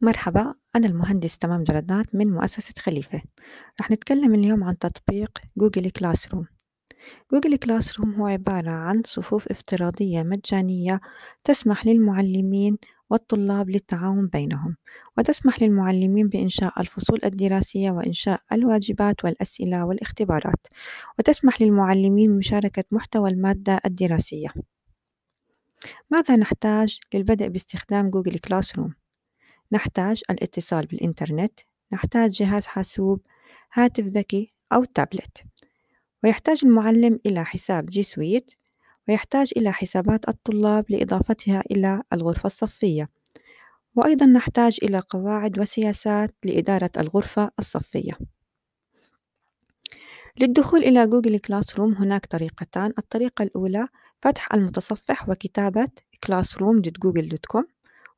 مرحبا أنا المهندس تمام جردات من مؤسسة خليفة رح نتكلم اليوم عن تطبيق جوجل كلاس روم جوجل كلاس روم هو عبارة عن صفوف افتراضية مجانية تسمح للمعلمين والطلاب للتعاون بينهم وتسمح للمعلمين بإنشاء الفصول الدراسية وإنشاء الواجبات والأسئلة والاختبارات وتسمح للمعلمين بمشاركة محتوى المادة الدراسية ماذا نحتاج للبدء باستخدام جوجل كلاس روم؟ نحتاج الاتصال بالإنترنت نحتاج جهاز حاسوب هاتف ذكي أو تابلت ويحتاج المعلم إلى حساب جي سويت ويحتاج إلى حسابات الطلاب لإضافتها إلى الغرفة الصفية وأيضا نحتاج إلى قواعد وسياسات لإدارة الغرفة الصفية للدخول إلى جوجل كلاس روم هناك طريقتان الطريقة الأولى فتح المتصفح وكتابة classroom.google.com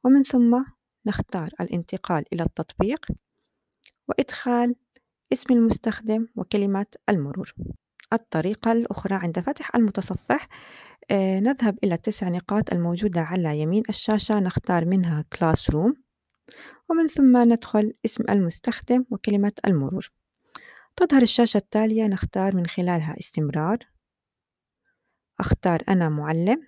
ومن ثم نختار الانتقال إلى التطبيق وإدخال اسم المستخدم وكلمة المرور الطريقة الأخرى عند فتح المتصفح آه، نذهب إلى التسع نقاط الموجودة على يمين الشاشة نختار منها Classroom ومن ثم ندخل اسم المستخدم وكلمة المرور تظهر الشاشة التالية نختار من خلالها استمرار أختار أنا معلم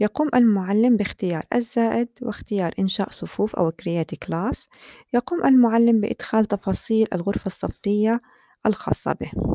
يقوم المعلم باختيار الزائد واختيار إنشاء صفوف أو create class يقوم المعلم بإدخال تفاصيل الغرفة الصفية الخاصة به